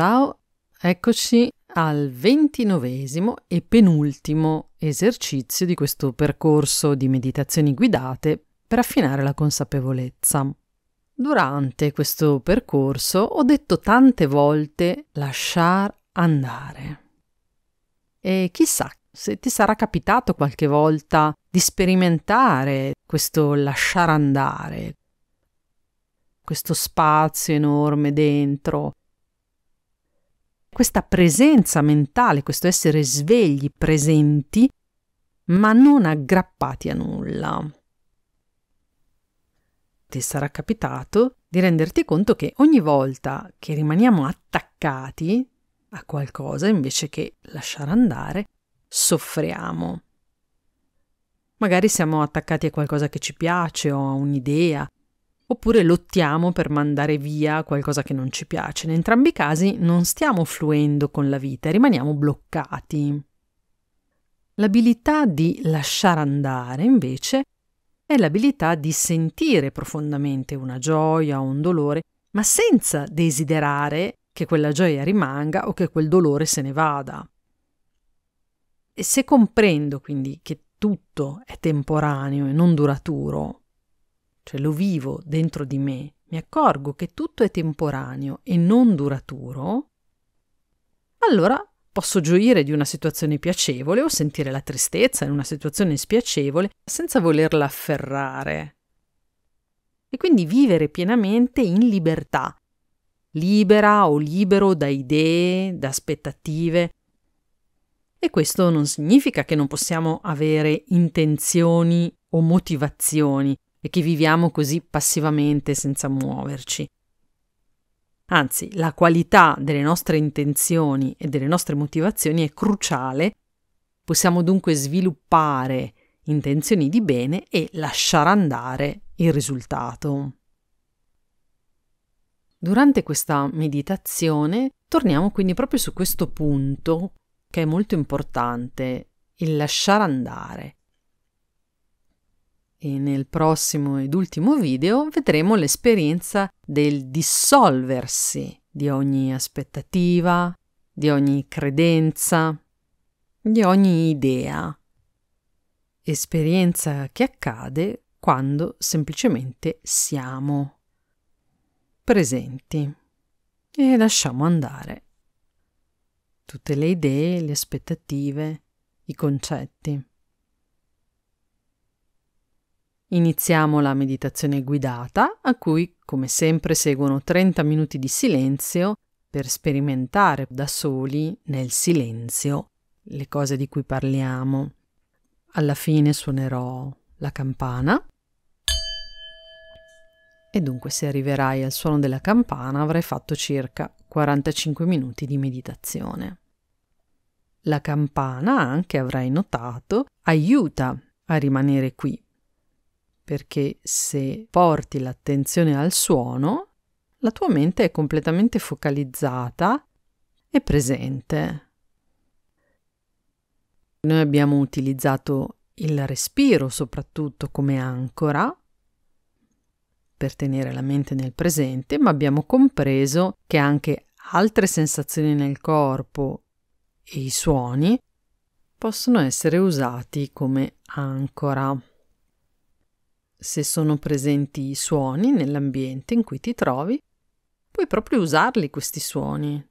Ciao, eccoci al ventinovesimo e penultimo esercizio di questo percorso di meditazioni guidate per affinare la consapevolezza. Durante questo percorso ho detto tante volte lasciar andare. E chissà se ti sarà capitato qualche volta di sperimentare questo lasciar andare, questo spazio enorme dentro, questa presenza mentale, questo essere svegli, presenti, ma non aggrappati a nulla. Ti sarà capitato di renderti conto che ogni volta che rimaniamo attaccati a qualcosa invece che lasciare andare, soffriamo. Magari siamo attaccati a qualcosa che ci piace o a un'idea oppure lottiamo per mandare via qualcosa che non ci piace. In entrambi i casi non stiamo fluendo con la vita e rimaniamo bloccati. L'abilità di lasciare andare, invece, è l'abilità di sentire profondamente una gioia o un dolore, ma senza desiderare che quella gioia rimanga o che quel dolore se ne vada. E se comprendo quindi che tutto è temporaneo e non duraturo, cioè lo vivo dentro di me, mi accorgo che tutto è temporaneo e non duraturo, allora posso gioire di una situazione piacevole o sentire la tristezza in una situazione spiacevole senza volerla afferrare. E quindi vivere pienamente in libertà, libera o libero da idee, da aspettative. E questo non significa che non possiamo avere intenzioni o motivazioni, e che viviamo così passivamente senza muoverci. Anzi, la qualità delle nostre intenzioni e delle nostre motivazioni è cruciale. Possiamo dunque sviluppare intenzioni di bene e lasciare andare il risultato. Durante questa meditazione torniamo quindi proprio su questo punto che è molto importante, il lasciare andare e nel prossimo ed ultimo video vedremo l'esperienza del dissolversi di ogni aspettativa, di ogni credenza, di ogni idea. Esperienza che accade quando semplicemente siamo presenti e lasciamo andare tutte le idee, le aspettative, i concetti. Iniziamo la meditazione guidata, a cui, come sempre, seguono 30 minuti di silenzio per sperimentare da soli, nel silenzio, le cose di cui parliamo. Alla fine suonerò la campana e dunque se arriverai al suono della campana avrai fatto circa 45 minuti di meditazione. La campana, anche avrai notato, aiuta a rimanere qui perché se porti l'attenzione al suono, la tua mente è completamente focalizzata e presente. Noi abbiamo utilizzato il respiro soprattutto come ancora per tenere la mente nel presente, ma abbiamo compreso che anche altre sensazioni nel corpo e i suoni possono essere usati come ancora se sono presenti i suoni nell'ambiente in cui ti trovi, puoi proprio usarli questi suoni.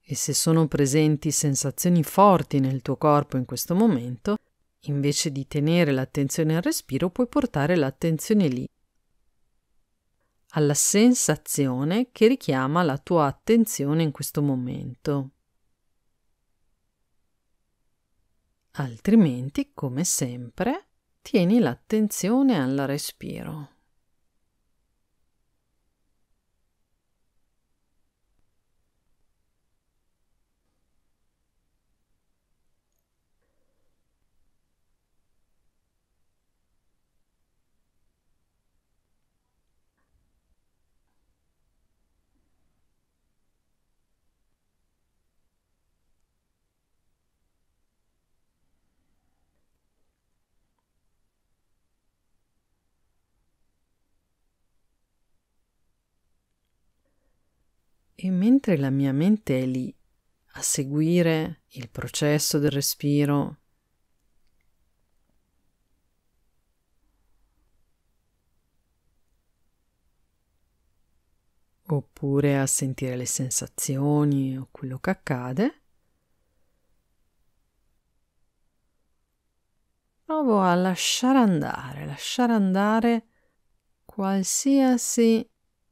E se sono presenti sensazioni forti nel tuo corpo in questo momento, invece di tenere l'attenzione al respiro, puoi portare l'attenzione lì, alla sensazione che richiama la tua attenzione in questo momento. Altrimenti, come sempre, tieni l'attenzione al respiro. E mentre la mia mente è lì a seguire il processo del respiro, oppure a sentire le sensazioni o quello che accade, provo a lasciare andare, lasciare andare qualsiasi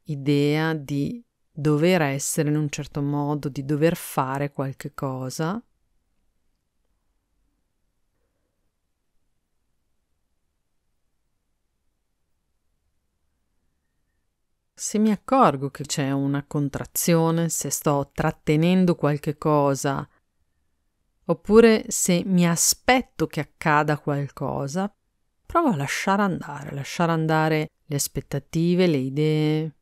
idea di dover essere in un certo modo, di dover fare qualche cosa. Se mi accorgo che c'è una contrazione, se sto trattenendo qualche cosa, oppure se mi aspetto che accada qualcosa, provo a lasciare andare, lasciare andare le aspettative, le idee,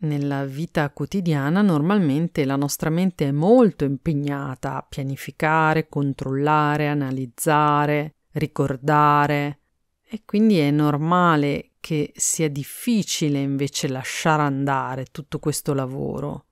Nella vita quotidiana normalmente la nostra mente è molto impegnata a pianificare, controllare, analizzare, ricordare e quindi è normale che sia difficile invece lasciare andare tutto questo lavoro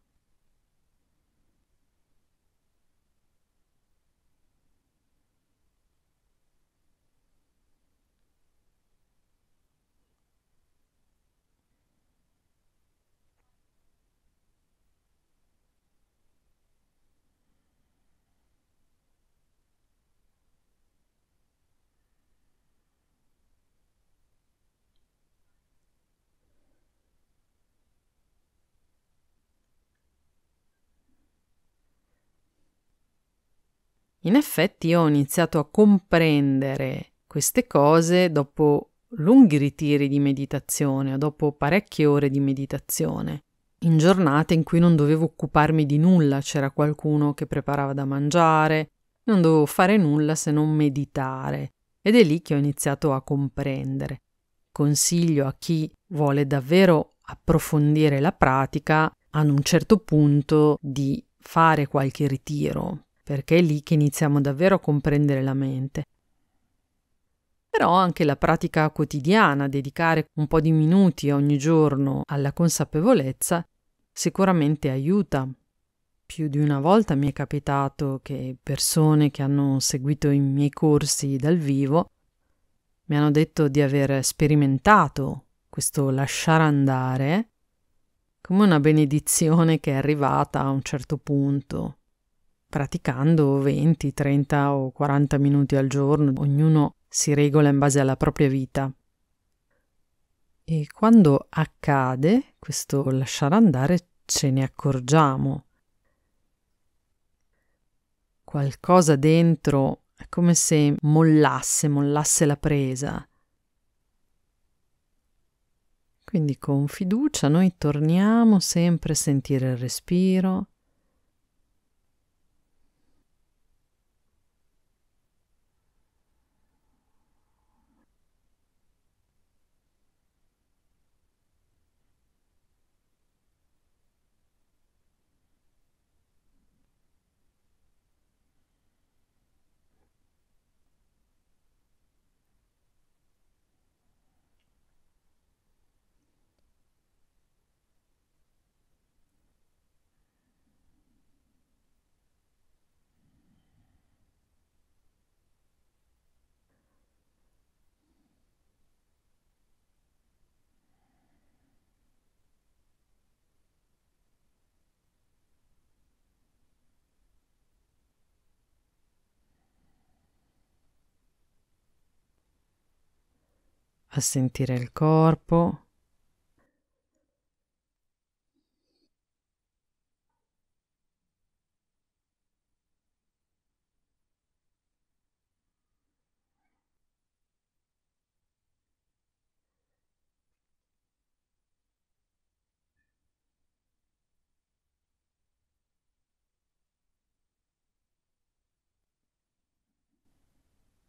In effetti ho iniziato a comprendere queste cose dopo lunghi ritiri di meditazione o dopo parecchie ore di meditazione, in giornate in cui non dovevo occuparmi di nulla, c'era qualcuno che preparava da mangiare, non dovevo fare nulla se non meditare ed è lì che ho iniziato a comprendere. Consiglio a chi vuole davvero approfondire la pratica ad un certo punto di fare qualche ritiro, perché è lì che iniziamo davvero a comprendere la mente. Però anche la pratica quotidiana, dedicare un po' di minuti ogni giorno alla consapevolezza, sicuramente aiuta. Più di una volta mi è capitato che persone che hanno seguito i miei corsi dal vivo mi hanno detto di aver sperimentato questo lasciare andare come una benedizione che è arrivata a un certo punto praticando 20, 30 o 40 minuti al giorno, ognuno si regola in base alla propria vita. E quando accade questo lasciare andare ce ne accorgiamo. Qualcosa dentro è come se mollasse, mollasse la presa. Quindi con fiducia noi torniamo sempre a sentire il respiro, a sentire il corpo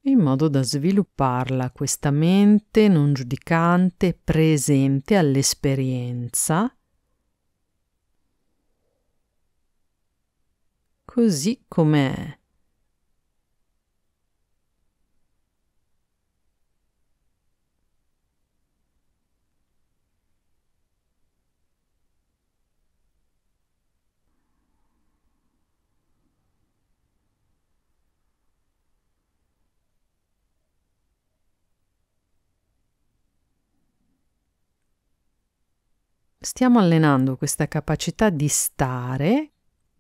in modo da svilupparla questa mente non giudicante presente all'esperienza, così com'è stiamo allenando questa capacità di stare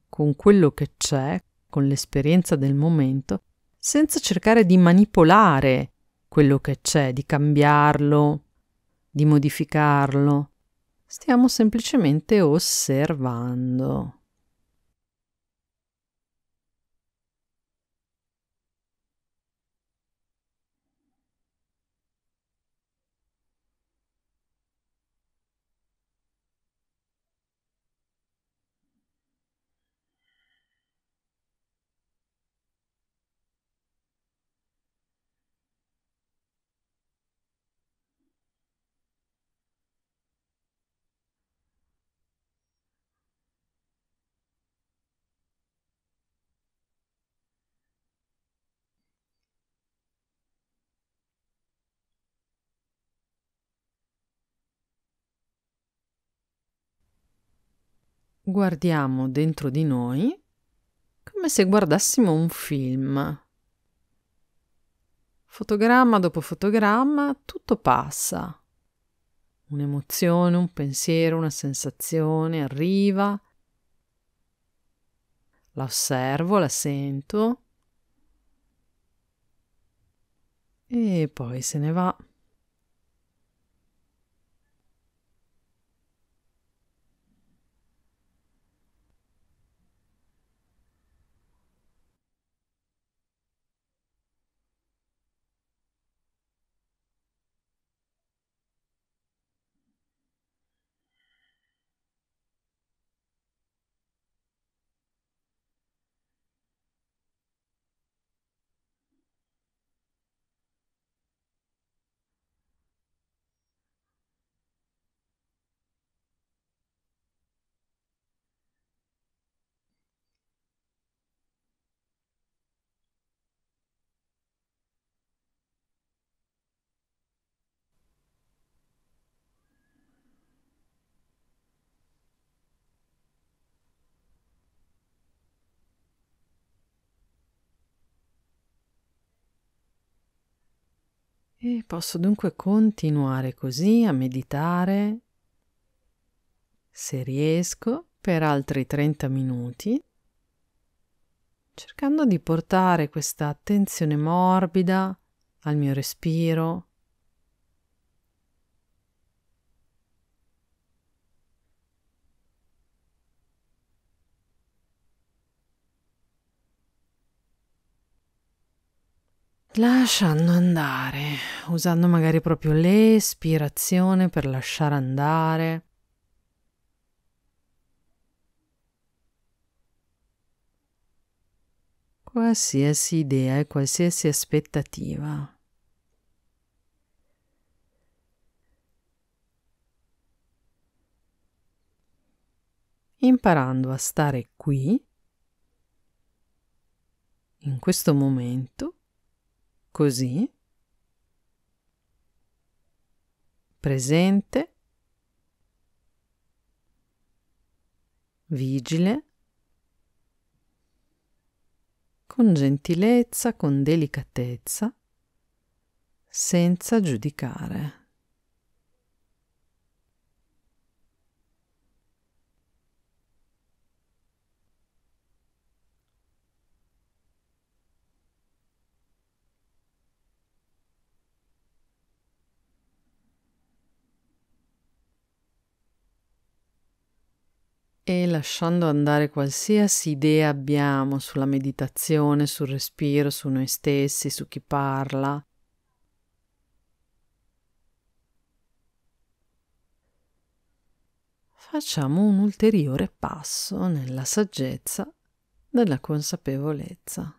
con quello che c'è, con l'esperienza del momento, senza cercare di manipolare quello che c'è, di cambiarlo, di modificarlo. Stiamo semplicemente osservando. guardiamo dentro di noi come se guardassimo un film. Fotogramma dopo fotogramma tutto passa. Un'emozione, un pensiero, una sensazione arriva. La osservo, la sento. E poi se ne va. E posso dunque continuare così a meditare, se riesco, per altri 30 minuti, cercando di portare questa attenzione morbida al mio respiro, lasciando andare, usando magari proprio l'espirazione per lasciare andare. Qualsiasi idea e qualsiasi aspettativa. Imparando a stare qui, in questo momento, così, presente, vigile, con gentilezza, con delicatezza, senza giudicare. e lasciando andare qualsiasi idea abbiamo sulla meditazione, sul respiro, su noi stessi, su chi parla. Facciamo un ulteriore passo nella saggezza della consapevolezza.